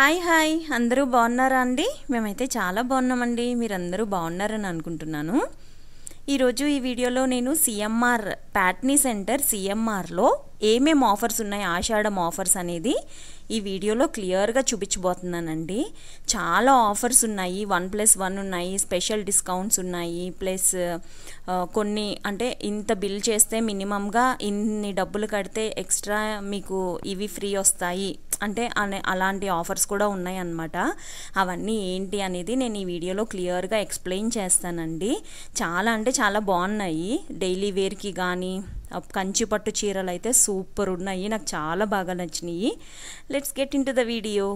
hi hi అందరూ బాగున్నారా అండి మేమైతే చాలా బాగున్నామండి మీరందరూ బాగున్నారని అనుకుంటున్నాను ఈరోజు ఈ వీడియోలో నేను సిఎంఆర్ ప్యాట్నీ సెంటర్ సిఎంఆర్లో ఏమేమి ఆఫర్స్ ఉన్నాయి ఆషాఢం ఆఫర్స్ అనేది ఈ వీడియోలో క్లియర్గా చూపించబోతున్నానండి చాలా ఆఫర్స్ ఉన్నాయి వన్ ప్లస్ వన్ ఉన్నాయి స్పెషల్ డిస్కౌంట్స్ ఉన్నాయి ప్లస్ కొన్ని అంటే ఇంత బిల్ చేస్తే మినిమంగా ఇన్ని డబ్బులు కడితే ఎక్స్ట్రా మీకు ఇవి ఫ్రీ వస్తాయి అంటే అలాంటి ఆఫర్స్ కూడా ఉన్నాయి అన్నమాట అవన్నీ ఏంటి అనేది నేను ఈ వీడియోలో క్లియర్గా ఎక్స్ప్లెయిన్ చేస్తానండి చాలా అంటే చాలా బాగున్నాయి డైలీ వేర్కి కానీ కంచి పట్టు చీరలు అయితే సూపర్ ఉన్నాయి నాకు చాలా బాగా నచ్చినాయి let's get into the video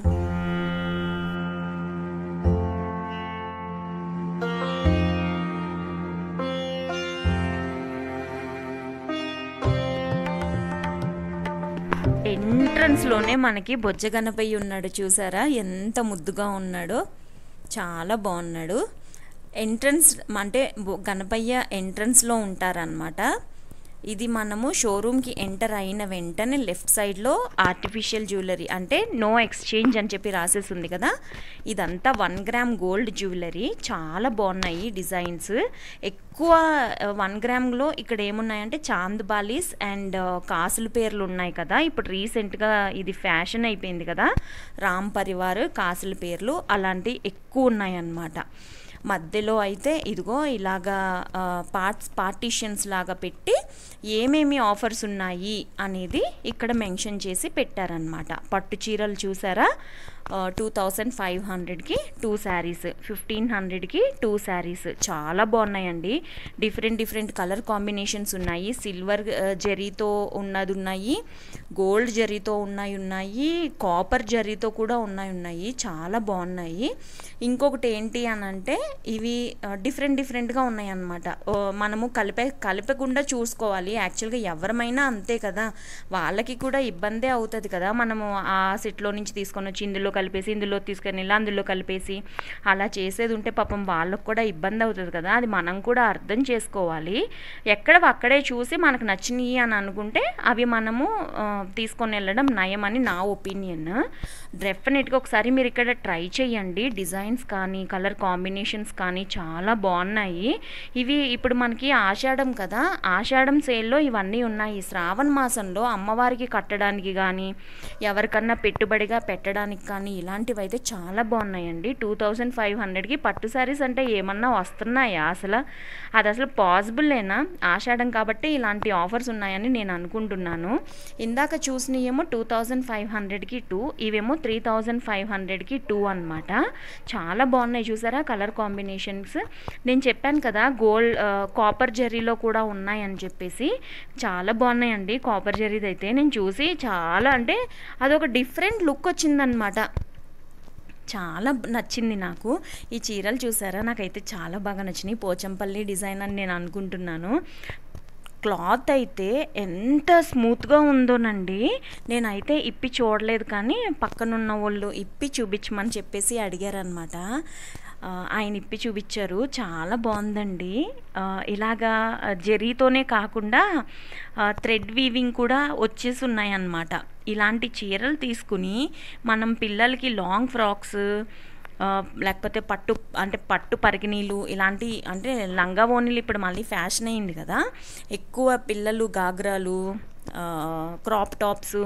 ఇంట్లోనే మనకి బొజ్జ గనపయ్య ఉన్నాడు చూసారా ఎంత ముద్దుగా ఉన్నాడో చాలా బాగున్నాడు ఎంట్రన్స్ అంటే గణపయ్య ఎంట్రన్స్లో ఉంటారనమాట ఇది మనము షోరూమ్కి ఎంటర్ అయిన వెంటనే లెఫ్ట్ సైడ్లో ఆర్టిఫిషియల్ జ్యువెలరీ అంటే నో ఎక్స్చేంజ్ అని చెప్పి రాసేసి ఉంది కదా ఇదంతా వన్ గ్రామ్ గోల్డ్ జ్యువెలరీ చాలా బాగున్నాయి డిజైన్స్ ఎక్కువ వన్ గ్రామ్లో ఇక్కడ ఏమున్నాయంటే చాంద్ బాలీస్ అండ్ కాసుల పేర్లు ఉన్నాయి కదా ఇప్పుడు రీసెంట్గా ఇది ఫ్యాషన్ అయిపోయింది కదా రామ్ పరివార్ కాసుల పేర్లు అలాంటివి ఎక్కువ ఉన్నాయన్నమాట మధ్యలో అయితే ఇదిగో ఇలాగా పార్ట్స్ పార్టీషన్స్ లాగా పెట్టి ఏమేమి ఆఫర్స్ ఉన్నాయి అనేది ఇక్కడ మెన్షన్ చేసి పెట్టారనమాట పట్టు చీరలు చూసారా టూ థౌజండ్ ఫైవ్ హండ్రెడ్కి టూ శారీస్ ఫిఫ్టీన్ హండ్రెడ్కి టూ శారీస్ చాలా బాగున్నాయండి డిఫరెంట్ డిఫరెంట్ కలర్ కాంబినేషన్స్ ఉన్నాయి సిల్వర్ uh, జరీతో ఉన్నది ఉన్నాయి గోల్డ్ జరీతో ఉన్నాయి ఉన్నాయి కాపర్ జరీతో కూడా ఉన్నాయి ఉన్నాయి చాలా బాగున్నాయి ఇంకొకటి ఏంటి అని అంటే ఇవి డిఫరెంట్ డిఫరెంట్గా ఉన్నాయి అన్నమాట మనము కలిపే కలిపకుండా చూసుకోవాలి యాక్చువల్గా ఎవరమైనా అంతే కదా వాళ్ళకి కూడా ఇబ్బందే అవుతుంది కదా మనము ఆ సెట్లో నుంచి తీసుకొని వచ్చి ఇందులో కలిపేసి ఇందులో తీసుకొని అందులో కలిపేసి అలా చేసేది ఉంటే పాపం వాళ్ళకు కూడా ఇబ్బంది అవుతుంది కదా అది మనం కూడా అర్థం చేసుకోవాలి ఎక్కడ అక్కడే చూసి మనకు నచ్చినాయి అని అనుకుంటే అవి మనము తీసుకొని వెళ్ళడం నయమని నా ఒపీనియన్ డెఫినెట్గా ఒకసారి మీరు ఇక్కడ ట్రై చేయండి డిజైన్స్ కానీ కలర్ కాంబినేషన్స్ కానీ చాలా బాగున్నాయి ఇవి ఇప్పుడు మనకి ఆషాఢం కదా ఆషాఢం సేల్లో ఇవన్నీ ఉన్నాయి శ్రావణ మాసంలో అమ్మవారికి కట్టడానికి కానీ ఎవరికన్నా పెట్టుబడిగా పెట్టడానికి కానీ కానీ ఇలాంటివి అయితే చాలా బాగున్నాయండి టూ థౌజండ్ ఫైవ్ హండ్రెడ్కి పట్టు శారీస్ అంటే ఏమన్నా వస్తున్నాయా అసలు అది అసలు పాసిబుల్లేనా ఆషాఢం కాబట్టి ఇలాంటి ఆఫర్స్ ఉన్నాయని నేను అనుకుంటున్నాను ఇందాక చూసినవి ఏమో టూ థౌజండ్ ఫైవ్ హండ్రెడ్కి టూ ఇవేమో త్రీ థౌజండ్ ఫైవ్ హండ్రెడ్కి టూ అనమాట చాలా బాగున్నాయి చూసారా కలర్ కాంబినేషన్స్ నేను చెప్పాను కదా గోల్డ్ కాపర్ జెర్రీలో కూడా ఉన్నాయని చెప్పేసి చాలా బాగున్నాయండి కాపర్ జెర్రీది అయితే నేను చూసి చాలా అంటే అదొక డిఫరెంట్ లుక్ వచ్చిందనమాట చాలా నచ్చింది నాకు ఈ చీరలు చూసారా నాకైతే చాలా బాగా నచ్చినాయి పోచంపల్లి డిజైన్ అని నేను అనుకుంటున్నాను క్లాత్ అయితే ఎంత స్మూత్గా ఉందోనండి నేనైతే ఇప్పి చూడలేదు కానీ పక్కనున్న వాళ్ళు ఇప్పి చూపించమని చెప్పేసి అడిగారనమాట ఆయన ఇప్పి చూపించారు చాలా బాగుందండి ఇలాగా జరీతోనే కాకుండా థ్రెడ్ వీవింగ్ కూడా వచ్చేసి ఉన్నాయన్నమాట ఇలాంటి చీరలు తీసుకుని మనం పిల్లలకి లాంగ్ ఫ్రాక్స్ లేకపోతే పట్టు అంటే పట్టు పరికినీలు ఇలాంటి అంటే లంగా ఓణీలు ఇప్పుడు మళ్ళీ ఫ్యాషన్ అయింది కదా ఎక్కువ పిల్లలు గాగ్రాలు క్రాప్ టాప్స్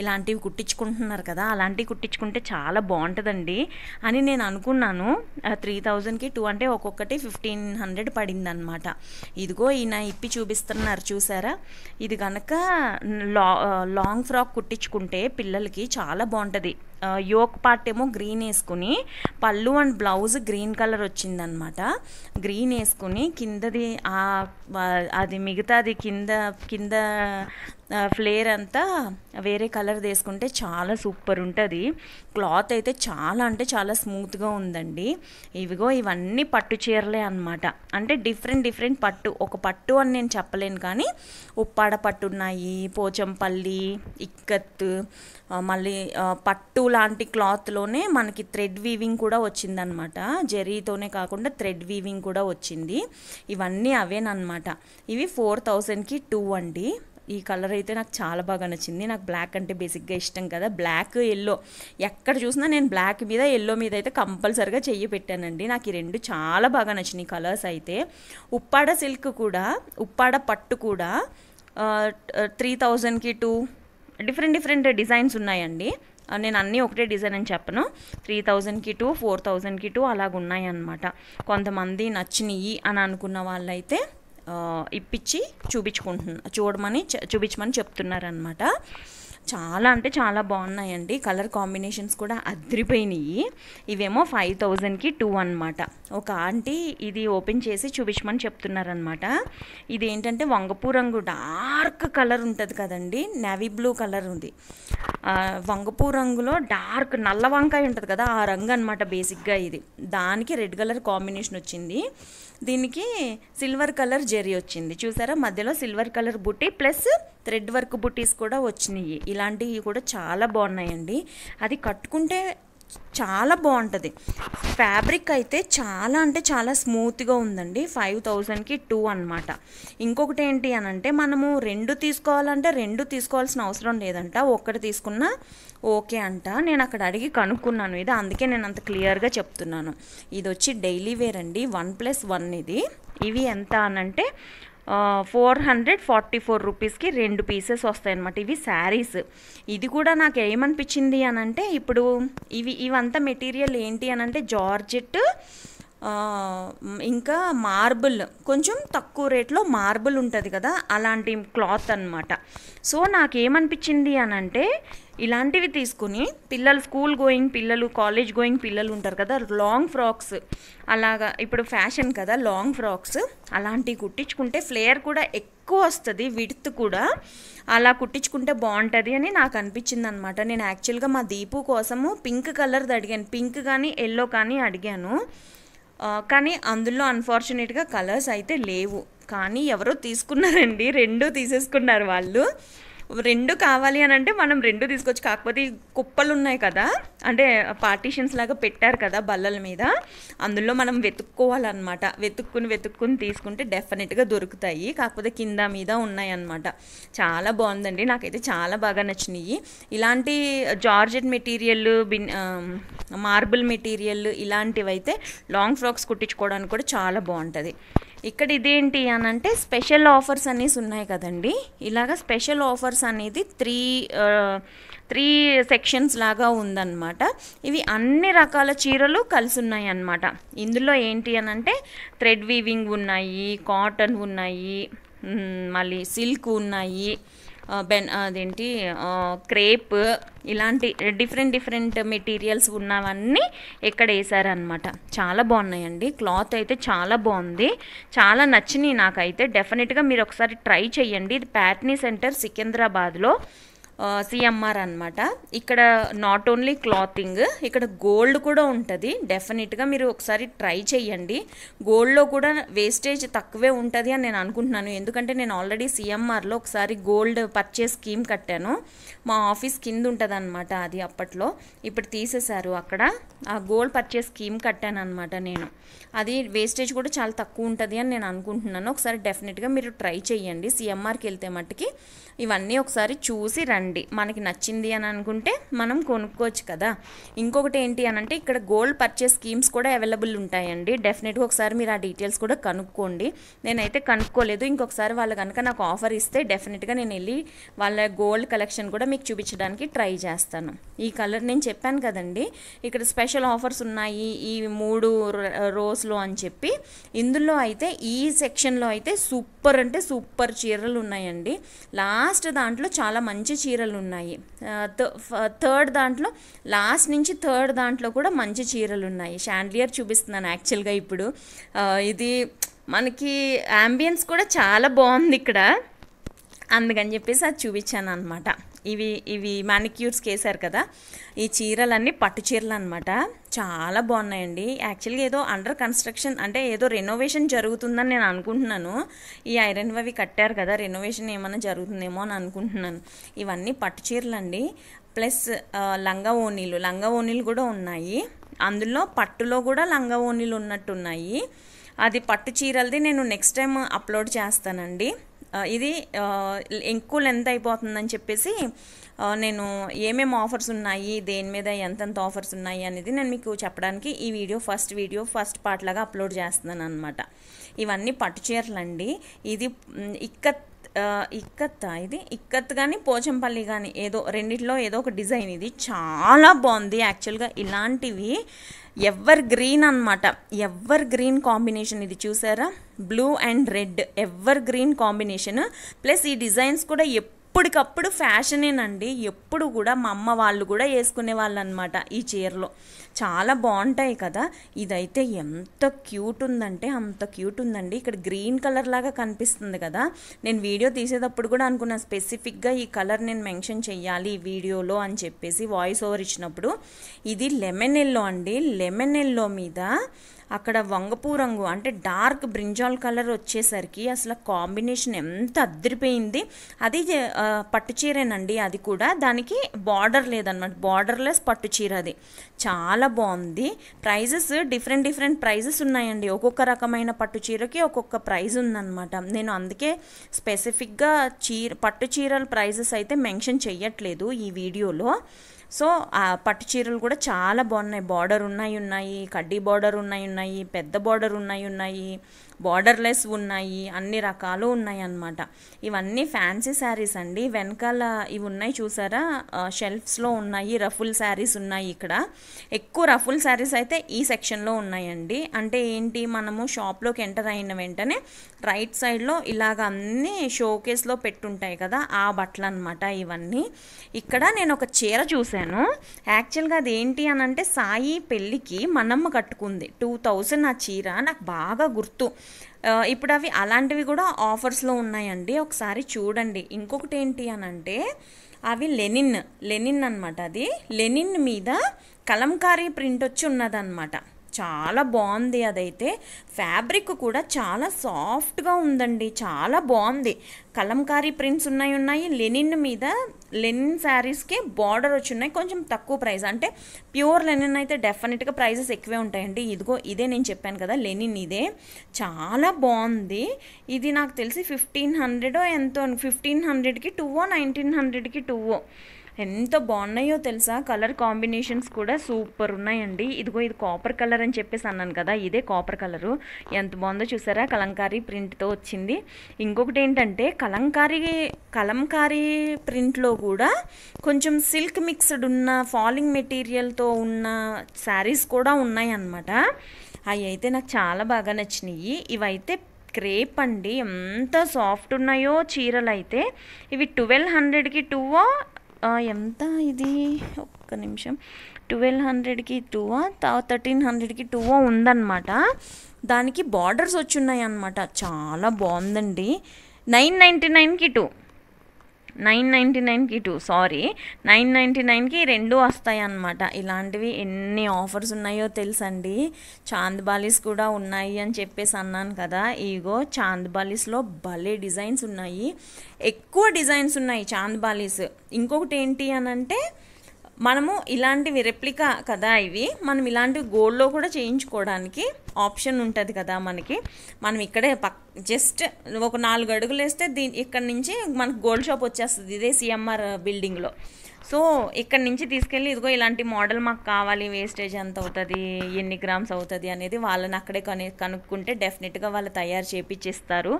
ఇలాంటివి కుట్టించుకుంటున్నారు కదా అలాంటివి కుట్టించుకుంటే చాలా బాగుంటుందండి అని నేను అనుకున్నాను త్రీ థౌజండ్కి టూ అంటే ఒక్కొక్కటి ఫిఫ్టీన్ హండ్రెడ్ పడిందనమాట ఇదిగో ఈయన ఇప్పి చూపిస్తున్నారు చూసారా ఇది కనుక లాంగ్ ఫ్రాక్ కుట్టించుకుంటే పిల్లలకి చాలా బాగుంటుంది యోక్ పార్ట్ ఏమో గ్రీన్ వేసుకుని పళ్ళు అండ్ బ్లౌజ్ గ్రీన్ కలర్ వచ్చిందనమాట గ్రీన్ వేసుకుని కిందది అది మిగతాది కింద కింద ఫ్లేర్ అంతా వేరే కలర్ తీసుకుంటే చాలా సూపర్ ఉంటుంది క్లాత్ అయితే చాలా అంటే చాలా స్మూత్గా ఉందండి ఇవిగో ఇవన్నీ పట్టు చీరలే అనమాట అంటే డిఫరెంట్ డిఫరెంట్ పట్టు ఒక పట్టు అని నేను చెప్పలేను కానీ ఉప్పాడ పట్టు ఉన్నాయి పోచంపల్లి ఇక్కత్ మళ్ళీ పట్టు లాంటి క్లాత్లోనే మనకి థ్రెడ్ వీవింగ్ కూడా వచ్చిందనమాట జరీతోనే కాకుండా థ్రెడ్ వీవింగ్ కూడా వచ్చింది ఇవన్నీ అవేనమాట ఇవి ఫోర్ థౌజండ్కి టూ అండి ఈ కలర్ అయితే నాకు చాలా బాగా నచ్చింది నాకు బ్లాక్ అంటే బేసిక్గా ఇష్టం కదా బ్లాక్ ఎల్లో ఎక్కడ చూసినా నేను బ్లాక్ మీద ఎల్లో మీద అయితే కంపల్సరిగా చెయ్యి పెట్టానండి నాకు ఈ రెండు చాలా బాగా నచ్చినాయి కలర్స్ అయితే ఉప్పాడ సిల్క్ కూడా ఉప్పాడ పట్టు కూడా త్రీ థౌజండ్కి టూ డిఫరెంట్ డిఫరెంట్ డిజైన్స్ ఉన్నాయండి నేను అన్నీ ఒకటే డిజైన్ అని చెప్పను త్రీ థౌజండ్కి టూ ఫోర్ థౌజండ్కి టూ అలాగ ఉన్నాయన్నమాట కొంతమంది నచ్చినాయి అని అనుకున్న వాళ్ళైతే ఇప్పించి చూపించుకుంటున్నా చూడమని చూపించమని చెప్తున్నారనమాట చాలా అంటే చాలా బాగున్నాయండి కలర్ కాంబినేషన్స్ కూడా అద్రిపోయినాయి ఇవేమో ఫైవ్ థౌజండ్కి టూ అనమాట ఒక ఆంటీ ఇది ఓపెన్ చేసి చూపించమని చెప్తున్నారనమాట ఇది ఏంటంటే వంగపు రంగు డార్క్ కలర్ ఉంటుంది కదండి నేవీ బ్లూ కలర్ ఉంది వంగపూ రంగులో డార్క్ నల్ల వంకాయ ఉంటుంది కదా ఆ రంగు అనమాట బేసిక్గా ఇది దానికి రెడ్ కలర్ కాంబినేషన్ వచ్చింది దీనికి సిల్వర్ కలర్ జెరీ వచ్చింది చూసారా మధ్యలో సిల్వర్ కలర్ బుట్టి ప్లస్ థ్రెడ్ వర్క్ బుట్టీస్ కూడా వచ్చినాయి ఇలాంటివి కూడా చాలా బాగున్నాయండి అది కట్టుకుంటే చాలా బాగుంటుంది ఫ్యాబ్రిక్ అయితే చాలా అంటే చాలా స్మూత్గా ఉందండి ఫైవ్ థౌజండ్కి టూ అనమాట ఇంకొకటి ఏంటి అని అంటే మనము రెండు తీసుకోవాలంటే రెండు తీసుకోవాల్సిన అవసరం లేదంట ఒక్కటి తీసుకున్నా ఓకే అంట నేను అక్కడ అడిగి కనుక్కున్నాను ఇది అందుకే నేను అంత క్లియర్గా చెప్తున్నాను ఇది వచ్చి డైలీ వేర్ అండి వన్ ప్లస్ వన్ ఇది ఇవి ఎంత అనంటే ఫోర్ హండ్రెడ్ ఫార్టీ ఫోర్ రూపీస్కి రెండు పీసెస్ వస్తాయి ఇవి శారీస్ ఇది కూడా నాకు ఏమనిపించింది అనంటే ఇప్పుడు ఇవి ఇవంతా మెటీరియల్ ఏంటి అనంటే జార్జెట్ ఇంకా మార్బుల్ కొంచెం తక్కువ రేట్లో మార్బుల్ ఉంటుంది కదా అలాంటి క్లాత్ అనమాట సో నాకేమనిపించింది అనంటే ఇలాంటివి తీసుకుని పిల్లలు స్కూల్ గోయింగ్ పిల్లలు కాలేజ్ గోయింగ్ పిల్లలు ఉంటారు కదా లాంగ్ ఫ్రాక్స్ అలాగా ఇప్పుడు ఫ్యాషన్ కదా లాంగ్ ఫ్రాక్స్ అలాంటివి కుట్టించుకుంటే ఫ్లేయర్ కూడా ఎక్కువ వస్తుంది విడ్త్ కూడా అలా కుట్టించుకుంటే బాగుంటుంది అని నాకు అనిపించింది అనమాట నేను యాక్చువల్గా మా దీపు కోసము పింక్ కలర్ది అడిగాను పింక్ కానీ ఎల్లో కానీ అడిగాను కానీ అందులో అన్ఫార్చునేట్గా కలర్స్ అయితే లేవు కానీ ఎవరో తీసుకున్నారండి రెండూ తీసేసుకున్నారు వాళ్ళు రెండు కావాలి అని అంటే మనం రెండు తీసుకొచ్చి కాకపోతే కుప్పలు ఉన్నాయి కదా అంటే పార్టీషన్స్ లాగా పెట్టారు కదా బల్లల మీద అందులో మనం వెతుక్కోవాలన్నమాట వెతుక్కుని వెతుక్కుని తీసుకుంటే డెఫినెట్గా దొరుకుతాయి కాకపోతే కింద మీద ఉన్నాయన్నమాట చాలా బాగుందండి నాకైతే చాలా బాగా నచ్చినాయి ఇలాంటి జార్జెట్ మెటీరియల్ బిన్ మార్బుల్ మెటీరియల్ ఇలాంటివైతే లాంగ్ ఫ్రాక్స్ కుట్టించుకోవడానికి కూడా చాలా బాగుంటుంది ఇక్కడ ఇదేంటి అని అంటే స్పెషల్ ఆఫర్స్ అనేసి ఉన్నాయి కదండి ఇలాగ స్పెషల్ ఆఫర్స్ అనేది త్రీ త్రీ సెక్షన్స్ లాగా ఉందన్నమాట ఇవి అన్ని రకాల చీరలు కలిసి ఉన్నాయి అన్నమాట ఇందులో ఏంటి అని అంటే థ్రెడ్ వీవింగ్ ఉన్నాయి కాటన్ ఉన్నాయి మళ్ళీ సిల్క్ ఉన్నాయి బెన్ అదేంటి క్రేప్ ఇలాంటి డిఫరెంట్ డిఫరెంట్ మెటీరియల్స్ ఉన్నవన్నీ ఇక్కడ వేసారనమాట చాలా బాగున్నాయండి క్లాత్ అయితే చాలా బాగుంది చాలా నచ్చినాయి నాకైతే డెఫినెట్గా మీరు ఒకసారి ట్రై చేయండి ఇది ప్యాట్నీ సెంటర్ సికింద్రాబాద్లో సిఎంఆర్ అనమాట ఇక్కడ నాట్ ఓన్లీ క్లాతింగ్ ఇక్కడ గోల్డ్ కూడా ఉంటుంది డెఫినెట్గా మీరు ఒకసారి ట్రై చేయండి గోల్డ్లో కూడా వేస్టేజ్ తక్కువే ఉంటుంది అని నేను అనుకుంటున్నాను ఎందుకంటే నేను ఆల్రెడీ సిఎంఆర్లో ఒకసారి గోల్డ్ పర్చేస్ స్కీమ్ కట్టాను మా ఆఫీస్ కింద ఉంటుంది అనమాట అది అప్పట్లో ఇప్పుడు తీసేశారు అక్కడ ఆ గోల్డ్ పర్చేస్ స్కీమ్ కట్టాను అనమాట నేను అది వేస్టేజ్ కూడా చాలా తక్కువ ఉంటుంది అని నేను అనుకుంటున్నాను ఒకసారి డెఫినెట్గా మీరు ట్రై చేయండి సిఎంఆర్కి వెళ్తే మట్టుకి ఇవన్నీ ఒకసారి చూసి రండి బండి మనకి నచ్చింది అని అనుకుంటే మనం కొనుక్కోవచ్చు కదా ఇంకొకటి ఏంటి అని అంటే ఇక్కడ గోల్డ్ పర్చేస్ స్కీమ్స్ కూడా అవైలబుల్ ఉంటాయండి డెఫినెట్గా ఒకసారి మీరు ఆ డీటెయిల్స్ కూడా కనుక్కోండి నేనైతే కనుక్కోలేదు ఇంకొకసారి వాళ్ళు కనుక నాకు ఆఫర్ ఇస్తే డెఫినెట్గా నేను వెళ్ళి వాళ్ళ గోల్డ్ కలెక్షన్ కూడా మీకు చూపించడానికి ట్రై చేస్తాను ఈ కలర్ నేను చెప్పాను కదండి ఇక్కడ స్పెషల్ ఆఫర్స్ ఉన్నాయి ఈ మూడు రోజులు అని చెప్పి ఇందులో అయితే ఈ సెక్షన్లో అయితే సూపర్ అంటే సూపర్ చీరలు ఉన్నాయండి లాస్ట్ దాంట్లో చాలా మంచి చీర చీరలు ఉన్నాయి థర్డ్ దాంట్లో లాస్ట్ నుంచి థర్డ్ దాంట్లో కూడా మంచి చీరలు ఉన్నాయి షాండ్లియర్ చూపిస్తున్నాను యాక్చువల్గా ఇప్పుడు ఇది మనకి అంబియన్స్ కూడా చాలా బాగుంది ఇక్కడ అందుకని చెప్పేసి అది చూపించాను అనమాట ఇవి ఇవి మ్యానిక్యూర్స్కి వేశారు కదా ఈ చీరలన్నీ పట్టు చీరలు అనమాట చాలా బాగున్నాయండి యాక్చువల్గా ఏదో అండర్ కన్స్ట్రక్షన్ అంటే ఏదో రెనోవేషన్ జరుగుతుందని నేను అనుకుంటున్నాను ఈ ఐరన్ అవి కట్టారు కదా రెనోవేషన్ ఏమైనా జరుగుతుందేమో అని అనుకుంటున్నాను ఇవన్నీ పట్టు చీరలు అండి ప్లస్ లంగా ఓనీలు లంగా ఓనీలు కూడా ఉన్నాయి అందులో పట్టులో కూడా లంగా ఓనీలు ఉన్నట్టున్నాయి అది పట్టు చీరలది నేను నెక్స్ట్ టైం అప్లోడ్ చేస్తానండి ఇది ఎక్కువ లెంత్ అయిపోతుందని చెప్పేసి నేను ఏమేమి ఆఫర్స్ ఉన్నాయి దేని మీద ఎంతెంత ఆఫర్స్ ఉన్నాయి అనేది నేను మీకు చెప్పడానికి ఈ video first video first part లాగా అప్లోడ్ చేస్తున్నాను అనమాట ఇవన్నీ పట్టు చీరలు అండి ఇది ఇక్క ఇక్కత్ ఇది ఇక్కత్ కానీ పోచంపల్లి కానీ ఏదో రెండిట్లో ఏదో ఒక డిజైన్ ఇది చాలా బాగుంది యాక్చువల్గా ఇలాంటివి ఎవర్ గ్రీన్ అనమాట ఎవర్ గ్రీన్ కాంబినేషన్ ఇది చూసారా blue and red evergreen combination plus ఈ డిజైన్స్ కూడా ఎప్పుడు అప్పటికప్పుడు ఫ్యాషనేనండి ఎప్పుడు కూడా మా అమ్మ వాళ్ళు కూడా వేసుకునే వాళ్ళు అనమాట ఈ చీరలో చాలా బాగుంటాయి కదా ఇదైతే ఎంత క్యూట్ ఉందంటే అంత క్యూట్ ఉందండి ఇక్కడ గ్రీన్ కలర్ లాగా కనిపిస్తుంది కదా నేను వీడియో తీసేటప్పుడు కూడా అనుకున్న స్పెసిఫిక్గా ఈ కలర్ నేను మెన్షన్ చేయాలి ఈ వీడియోలో అని చెప్పేసి వాయిస్ ఓవర్ ఇచ్చినప్పుడు ఇది లెమన్ ఎల్లో అండి లెమన్ ఎల్లో మీద అక్కడ వంగపూ రంగు అంటే డార్క్ బ్రింజాల్ కలర్ వచ్చేసరికి అసలు కాంబినేషన్ ఎంత అద్దరిపోయింది అది పట్టు చీరేనండి అది కూడా దానికి బార్డర్ లేదనమాట బార్డర్లెస్ పట్టు చీర అది చాలా బాగుంది ప్రైజెస్ డిఫరెంట్ డిఫరెంట్ ప్రైజెస్ ఉన్నాయండి ఒక్కొక్క రకమైన పట్టు చీరకి ఒక్కొక్క ప్రైజ్ ఉందన్నమాట నేను అందుకే స్పెసిఫిక్గా చీర పట్టు చీరల ప్రైజెస్ అయితే మెన్షన్ చేయట్లేదు ఈ వీడియోలో సో ఆ పట్టు చీరలు కూడా చాలా బాగున్నాయి బార్డర్ ఉన్నాయి ఉన్నాయి కడ్డీ బార్డర్ ఉన్నాయి ఉన్నాయి పెద్ద బార్డర్ ఉన్నాయి ఉన్నాయి బార్డర్లెస్ ఉన్నాయి అన్ని రకాలు ఉన్నాయి అనమాట ఇవన్నీ ఫ్యాన్సీ శారీస్ అండి వెనకాల ఇవి ఉన్నాయి చూసారా షెల్ఫ్స్లో ఉన్నాయి రఫుల్ శారీస్ ఉన్నాయి ఇక్కడ ఎక్కువ రఫుల్ శారీస్ అయితే ఈ సెక్షన్లో ఉన్నాయండి అంటే ఏంటి మనము షాప్లోకి ఎంటర్ అయిన వెంటనే రైట్ సైడ్లో ఇలాగ అన్నీ షోకేస్లో పెట్టుంటాయి కదా ఆ బట్టలు అనమాట ఇవన్నీ ఇక్కడ నేను ఒక చీర చూశాను యాక్చువల్గా అది ఏంటి అని అంటే సాయి పెళ్ళికి మనమ్మ కట్టుకుంది టూ థౌజండ్ ఆ చీర నాకు బాగా గుర్తు ఇప్పుడు అవి అలాంటివి కూడా ఆఫర్స్లో ఉన్నాయండి ఒకసారి చూడండి ఇంకొకటి ఏంటి అని అంటే అవి లెనిన్ లెనిన్ అనమాట అది లెనిన్ మీద కలంకారీ ప్రింట్ వచ్చి ఉన్నదన్నమాట చాలా బాగుంది అదైతే ఫ్యాబ్రిక్ కూడా చాలా సాఫ్ట్గా ఉందండి చాలా బాగుంది కలంకారీ ప్రింట్స్ ఉన్నాయి ఉన్నాయి లెనిన్ మీద లెనిన్ శారీస్కే బార్డర్ వచ్చి ఉన్నాయి కొంచెం తక్కువ ప్రైస్ అంటే ప్యూర్ లెనిన్ అయితే డెఫినెట్గా ప్రైజెస్ ఎక్కువే ఉంటాయండి ఇదిగో ఇదే నేను చెప్పాను కదా లెనిన్ ఇదే చాలా బాగుంది ఇది నాకు తెలిసి ఫిఫ్టీన్ హండ్రెడో ఎంతో ఫిఫ్టీన్ హండ్రెడ్కి టూవో నైన్టీన్ హండ్రెడ్కి టూవో ఎంత బాగున్నాయో తెలుసా కలర్ కాంబినేషన్స్ కూడా సూపర్ ఉన్నాయండి ఇదిగో ఇది కాపర్ కలర్ అని చెప్పేసి అన్నాను కదా ఇదే కాపర్ కలరు ఎంత బాగుందో చూసారా కలంకారీ ప్రింట్తో వచ్చింది ఇంకొకటి ఏంటంటే కలంకారీ కలంకారీ ప్రింట్లో కూడా కొంచెం సిల్క్ మిక్స్డ్ ఉన్న ఫాలింగ్ మెటీరియల్తో ఉన్న శారీస్ కూడా ఉన్నాయన్నమాట అవి అయితే నాకు చాలా బాగా నచ్చినాయి ఇవైతే క్రేప్ అండి ఎంత సాఫ్ట్ ఉన్నాయో చీరలు అయితే ఇవి ట్వెల్వ్ హండ్రెడ్కి టూ ఎంత ఇది ఒక్క నిమిషం ట్వెల్వ్ హండ్రెడ్కి టూవా థర్టీన్ హండ్రెడ్కి టూవా ఉందన్నమాట దానికి బార్డర్స్ ఉన్నాయి అనమాట చాలా బాగుందండి నైన్ నైంటీ నైన్కి టూ నైన్ నైంటీ నైన్కి టూ సారీ నైన్ నైంటీ నైన్కి రెండు వస్తాయి అన్నమాట ఇలాంటివి ఎన్ని ఆఫర్స్ ఉన్నాయో తెలుసండి చాంద్ బాలీస్ కూడా ఉన్నాయి అని చెప్పేసి అన్నాను కదా ఇగో చాంద్ బాలీస్లో భలే డిజైన్స్ ఉన్నాయి ఎక్కువ డిజైన్స్ ఉన్నాయి చాంద్ బాలీస్ ఇంకొకటి ఏంటి అని అంటే మనము ఇలాంటివి రెప్లిక కదా ఇవి మనం ఇలాంటివి గోల్డ్లో కూడా చేయించుకోవడానికి ఆప్షన్ ఉంటుంది కదా మనకి మనం ఇక్కడే పక్ జస్ట్ ఒక నాలుగు అడుగులు వేస్తే దీని ఇక్కడ నుంచి మనకు గోల్డ్ షాప్ వచ్చేస్తుంది ఇదే సిఎంఆర్ బిల్డింగ్లో సో ఇక్కడ నుంచి తీసుకెళ్ళి ఇదిగో ఇలాంటి మోడల్ మాకు కావాలి వేస్టేజ్ ఎంత అవుతుంది ఎన్ని గ్రామ్స్ అవుతుంది అనేది వాళ్ళని అక్కడే కను కనుక్కుంటే డెఫినెట్గా వాళ్ళు తయారు చేపించిస్తారు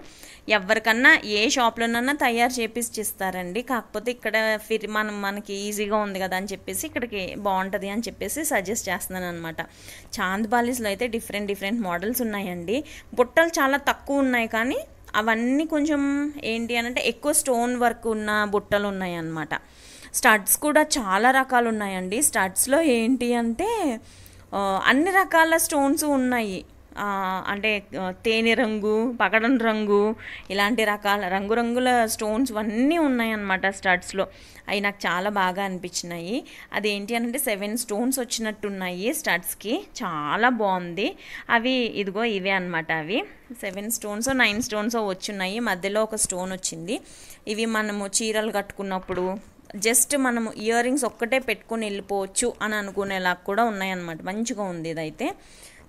ఎవరికన్నా ఏ షాప్లోనన్నా తయారు చేపించిస్తారండి కాకపోతే ఇక్కడ ఫిర్ మనం మనకి ఈజీగా ఉంది కదా అని చెప్పేసి ఇక్కడికి బాగుంటుంది అని చెప్పేసి సజెస్ట్ చేస్తున్నాను అనమాట చాంద్ బాలీస్లో అయితే డిఫరెంట్ డిఫరెంట్ మోడల్స్ ఉన్నాయండి బుట్టలు చాలా తక్కువ ఉన్నాయి కానీ అవన్నీ కొంచెం ఏంటి అనంటే ఎక్కువ స్టోన్ వర్క్ ఉన్న బుట్టలు ఉన్నాయన్నమాట స్టడ్స్ కూడా చాలా రకాలు ఉన్నాయండి స్టడ్స్లో ఏంటి అంటే అన్ని రకాల స్టోన్స్ ఉన్నాయి అంటే తేనె రంగు పగడం రంగు ఇలాంటి రకాల రంగురంగుల స్టోన్స్ అన్నీ ఉన్నాయన్నమాట స్టడ్స్లో అవి నాకు చాలా బాగా అనిపించినాయి అదేంటి అంటే సెవెన్ స్టోన్స్ వచ్చినట్టున్నాయి స్టడ్స్కి చాలా బాగుంది అవి ఇదిగో ఇవే అనమాట అవి సెవెన్ స్టోన్స్ నైన్ స్టోన్స్ వచ్చి ఉన్నాయి మధ్యలో ఒక స్టోన్ వచ్చింది ఇవి మనము చీరలు కట్టుకున్నప్పుడు జస్ట్ మనము ఇయర్ రింగ్స్ ఒక్కటే పెట్టుకొని వెళ్ళిపోవచ్చు అని అనుకునేలా కూడా ఉన్నాయన్నమాట మంచిగా ఉంది ఇదైతే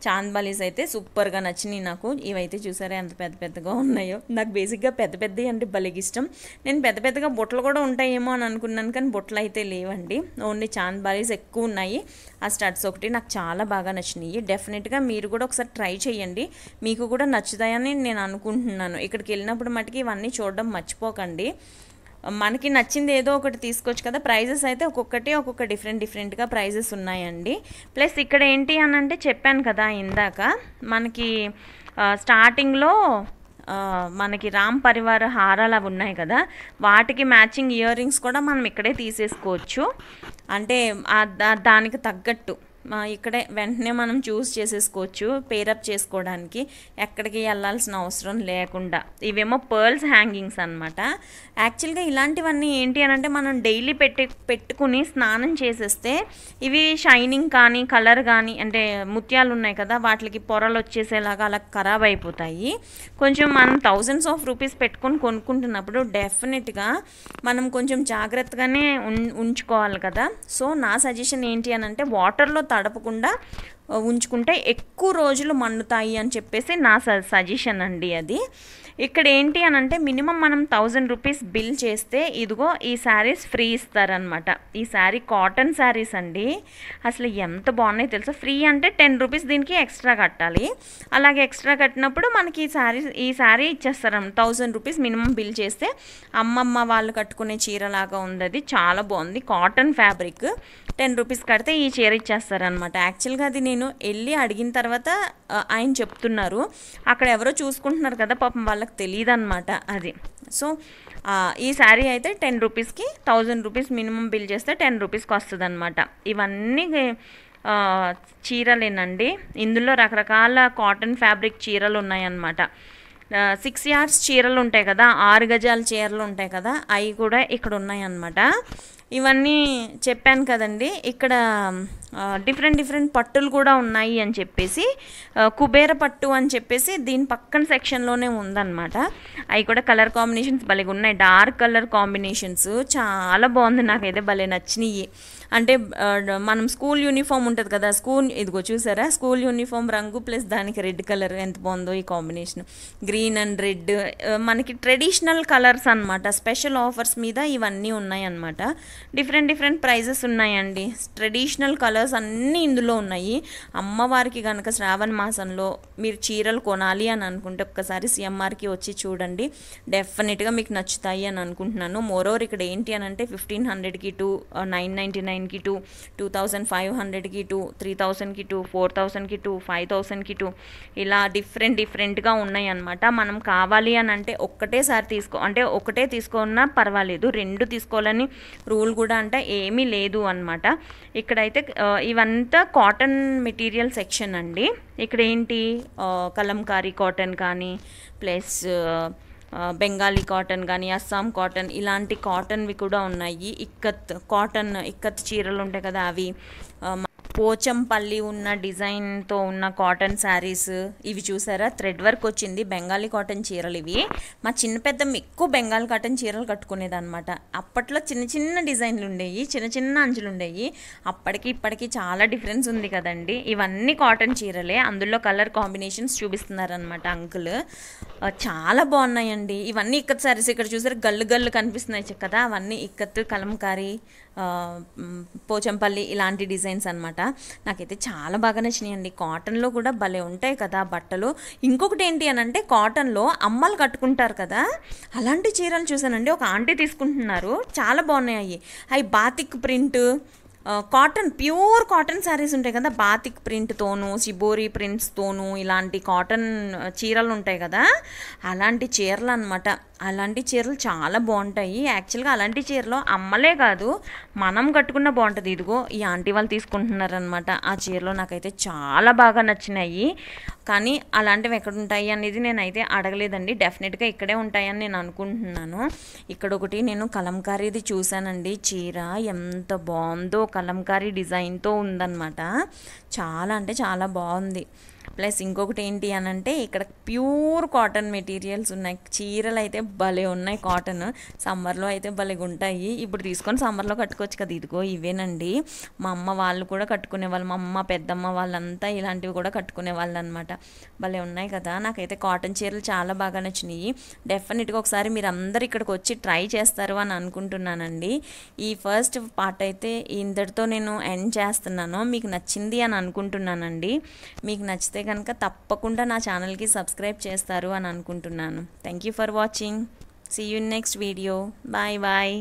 చాంద్ బాలీస్ అయితే సూపర్గా నచ్చినాయి నాకు ఇవైతే చూసారా ఎంత పెద్ద పెద్దగా ఉన్నాయో నాకు బేసిక్గా పెద్ద పెద్ద అంటే బలికి ఇష్టం నేను పెద్ద పెద్దగా బుట్టలు కూడా ఉంటాయేమో అని అనుకున్నాను కానీ బుట్టలు అయితే లేవండి ఓన్లీ చాంద్ బాలీస్ ఎక్కువ ఉన్నాయి ఆ స్టడ్స్ ఒకటి నాకు చాలా బాగా నచ్చినాయి డెఫినెట్గా మీరు కూడా ఒకసారి ట్రై చేయండి మీకు కూడా నచ్చుతాయని నేను అనుకుంటున్నాను ఇక్కడికి వెళ్ళినప్పుడు మటుకి ఇవన్నీ చూడడం మర్చిపోకండి మనకి నచ్చింది ఏదో ఒకటి తీసుకోవచ్చు కదా ప్రైజెస్ అయితే ఒక్కొక్కటి ఒక్కొక్క డిఫరెంట్ డిఫరెంట్గా ప్రైజెస్ ఉన్నాయండి ప్లస్ ఇక్కడ ఏంటి అని అంటే చెప్పాను కదా ఇందాక మనకి స్టార్టింగ్లో మనకి రామ్ పరివార హారాలు అవి ఉన్నాయి కదా వాటికి మ్యాచింగ్ ఇయర్ రింగ్స్ కూడా మనం ఇక్కడే తీసేసుకోవచ్చు అంటే దానికి తగ్గట్టు ఇక్కడే వెంటనే మనం చూస్ చేసేసుకోవచ్చు పేరప్ చేసుకోవడానికి ఎక్కడికి వెళ్ళాల్సిన అవసరం లేకుండా ఇవేమో పర్ల్స్ హ్యాంగింగ్స్ అనమాట యాక్చువల్గా ఇలాంటివన్నీ ఏంటి అని అంటే మనం డైలీ పెట్టి పెట్టుకుని స్నానం చేసేస్తే ఇవి షైనింగ్ కానీ కలర్ కానీ అంటే ముత్యాలు ఉన్నాయి కదా వాటికి పొరలు వచ్చేసేలాగా అలా ఖరాబ్ అయిపోతాయి కొంచెం మనం థౌజండ్స్ ఆఫ్ రూపీస్ పెట్టుకొని కొనుక్కుంటున్నప్పుడు డెఫినెట్గా మనం కొంచెం జాగ్రత్తగానే ఉంచుకోవాలి కదా సో నా సజెషన్ ఏంటి అని అంటే వాటర్లో తడపకుండా ఉంచుకుంటే ఎక్కువ రోజులు మండుతాయి అని చెప్పేసి నా సజెషన్ అండి అది ఇక్కడ ఏంటి అని అంటే మినిమం మనం థౌజండ్ రూపీస్ బిల్ చేస్తే ఇదిగో ఈ శారీస్ ఫ్రీ ఇస్తారనమాట ఈ శారీ కాటన్ శారీస్ అండి అసలు ఎంత బాగున్నాయి తెలుసా ఫ్రీ అంటే టెన్ రూపీస్ దీనికి ఎక్స్ట్రా కట్టాలి అలాగే ఎక్స్ట్రా కట్టినప్పుడు మనకి ఈ శారీ ఈ శారీ ఇచ్చేస్తారనమాట థౌజండ్ రూపీస్ మినిమం బిల్ చేస్తే అమ్మమ్మ వాళ్ళు కట్టుకునే చీరలాగా ఉంది అది చాలా బాగుంది కాటన్ ఫ్యాబ్రిక్ టెన్ రూపీస్ కడితే ఈ చీర ఇచ్చేస్తారనమాట యాక్చువల్గా అది నేను వెళ్ళి అడిగిన తర్వాత ఆయన చెప్తున్నారు అక్కడ ఎవరో చూసుకుంటున్నారు కదా పాపం వాళ్ళకి తెలియదు అనమాట అది సో ఈ శారీ అయితే టెన్ రూపీస్కి థౌజండ్ రూపీస్ మినిమం బిల్ చేస్తే టెన్ రూపీస్కి వస్తుంది అనమాట ఇవన్నీ చీరలేనండి ఇందులో రకరకాల కాటన్ ఫ్యాబ్రిక్ చీరలు ఉన్నాయన్నమాట సిక్స్ యార్డ్స్ చీరలు ఉంటాయి కదా ఆరు గజాల చీరలు ఉంటాయి కదా అవి కూడా ఇక్కడ ఉన్నాయి అన్నమాట ఇవన్నీ చెప్పాను కదండి ఇక్కడ డిఫరెంట్ డిఫరెంట్ పట్టులు కూడా ఉన్నాయి అని చెప్పేసి కుబేర పట్టు అని చెప్పేసి దీని పక్కన సెక్షన్లోనే ఉందన్నమాట అవి కూడా కలర్ కాంబినేషన్స్ భలేగా ఉన్నాయి డార్క్ కలర్ కాంబినేషన్స్ చాలా బాగుంది నాకైతే భలే నచ్చినాయి అంటే మనం స్కూల్ యూనిఫామ్ ఉంటుంది కదా స్కూల్ ఇదిగో చూసారా స్కూల్ యూనిఫామ్ రంగు ప్లస్ దానికి రెడ్ కలర్ ఎంత బాగుందో ఈ కాంబినేషన్ గ్రీన్ అండ్ రెడ్ మనకి ట్రెడిషనల్ కలర్స్ అనమాట స్పెషల్ ఆఫర్స్ మీద ఇవన్నీ ఉన్నాయన్నమాట డిఫరెంట్ డిఫరెంట్ ప్రైజెస్ ఉన్నాయండి ట్రెడిషనల్ కలర్స్ అన్నీ ఇందులో ఉన్నాయి అమ్మవారికి కనుక శ్రావణ మాసంలో మీరు చీరలు కొనాలి అని అనుకుంటే ఒక్కసారి సిఎంఆర్కి వచ్చి చూడండి డెఫినెట్గా మీకు నచ్చుతాయి అని అనుకుంటున్నాను మోరోవర్ ఇక్కడ ఏంటి అని అంటే ఫిఫ్టీన్ హండ్రెడ్కి టూ నైన్ నైంటీ నైన్ థౌజండ్కి టూ టూ థౌజండ్ ఫైవ్ హండ్రెడ్కి టూ త్రీ థౌజండ్కి టూ ఫోర్ థౌజండ్కి టూ ఫైవ్ థౌజండ్కి టూ ఇలా డిఫరెంట్ డిఫరెంట్గా ఉన్నాయి అనమాట మనం కావాలి అని అంటే ఒక్కటేసారి తీసుకో అంటే ఒకటే తీసుకున్నా పర్వాలేదు రెండు తీసుకోవాలని రూల్ కూడా అంటే ఏమీ లేదు అనమాట ఇక్కడైతే ఇవంతా కాటన్ మెటీరియల్ సెక్షన్ అండి ఇక్కడ ఏంటి కలంకారీ కాటన్ కానీ ప్లస్ బెంగాలీ కాటన్ కానీ అస్సాం కాటన్ ఇలాంటి కాటన్వి కూడా ఉన్నాయి ఇక్కత్ కాటన్ ఇక్కత్ చీరలు ఉంటాయి కదా అవి పోచంపల్లి ఉన్న డిజైన్తో ఉన్న కాటన్ శారీస్ ఇవి చూసారా థ్రెడ్ వర్క్ వచ్చింది బెంగాలీ కాటన్ చీరలు ఇవి మా చిన్న పెద్ద ఎక్కువ బెంగాల్ కాటన్ చీరలు అనమాట అప్పట్లో చిన్న చిన్న డిజైన్లు ఉండేవి చిన్న చిన్న అంచులు ఉండేవి అప్పటికి ఇప్పటికి చాలా డిఫరెన్స్ ఉంది కదండి ఇవన్నీ కాటన్ చీరలే అందులో కలర్ కాంబినేషన్స్ చూపిస్తున్నారనమాట అంకుల్ చాలా బాగున్నాయండి ఇవన్నీ ఇక్కత్ శారీస్ ఇక్కడ చూసారు గల్లు గల్లు కనిపిస్తున్నాయి కదా అవన్నీ ఇక్కత్ కలంకారీ పోచంపల్లి ఇలాంటి డిజైన్స్ అనమాట నాకైతే చాలా బాగా నచ్చినాయండి కాటన్లో కూడా భలే ఉంటాయి కదా బట్టలు ఇంకొకటి ఏంటి అని అంటే కాటన్లో అమ్మలు కట్టుకుంటారు కదా అలాంటి చీరలు చూసానండి ఒక ఆంటీ తీసుకుంటున్నారు చాలా బాగున్నాయి అవి batik print cotton pure cotton saris ఉంటాయి కదా బాతిక్ ప్రింట్తోను సిబోరీ ప్రింట్స్తోనూ ఇలాంటి కాటన్ చీరలు ఉంటాయి కదా అలాంటి చీరలు అనమాట అలాంటి చీరలు చాలా బాగుంటాయి యాక్చువల్గా అలాంటి చీరలో అమ్మలే కాదు మనం కట్టుకున్న బాగుంటుంది ఇదిగో ఈ ఆంటీ వాళ్ళు తీసుకుంటున్నారనమాట ఆ చీరలో నాకైతే చాలా బాగా నచ్చినాయి కానీ అలాంటివి ఎక్కడ ఉంటాయి అనేది నేనైతే అడగలేదండి డెఫినెట్గా ఇక్కడే ఉంటాయని నేను అనుకుంటున్నాను ఇక్కడ ఒకటి నేను కలంకారీది చూశానండి చీర ఎంత బాగుందో కలంకారీ డిజైన్తో ఉందన్నమాట చాలా అంటే చాలా బాగుంది ప్లస్ ఇంకొకటి ఏంటి అని అంటే ఇక్కడ ప్యూర్ కాటన్ మెటీరియల్స్ ఉన్నాయి చీరలు అయితే భలే ఉన్నాయి కాటన్ సమ్మర్లో అయితే భలేగా ఉంటాయి ఇప్పుడు తీసుకొని సమ్మర్లో కట్టుకోవచ్చు కదా ఇదిగో ఇవేనండి మా అమ్మ వాళ్ళు కూడా కట్టుకునే వాళ్ళు మా అమ్మ పెద్దమ్మ వాళ్ళంతా ఇలాంటివి కూడా కట్టుకునే వాళ్ళు అనమాట భలే ఉన్నాయి కదా నాకైతే కాటన్ చీరలు చాలా బాగా నచ్చినాయి డెఫినెట్గా ఒకసారి మీరు అందరు ఇక్కడికి వచ్చి ట్రై చేస్తారు అని అనుకుంటున్నానండి ఈ ఫస్ట్ పార్ట్ అయితే ఇంతటితో నేను ఎండ్ చేస్తున్నాను మీకు నచ్చింది అని అనుకుంటున్నానండి మీకు నచ్చి వస్తే కనుక తప్పకుండా నా ఛానల్కి సబ్స్క్రైబ్ చేస్తారు అని అనుకుంటున్నాను thank you for watching see you next video bye bye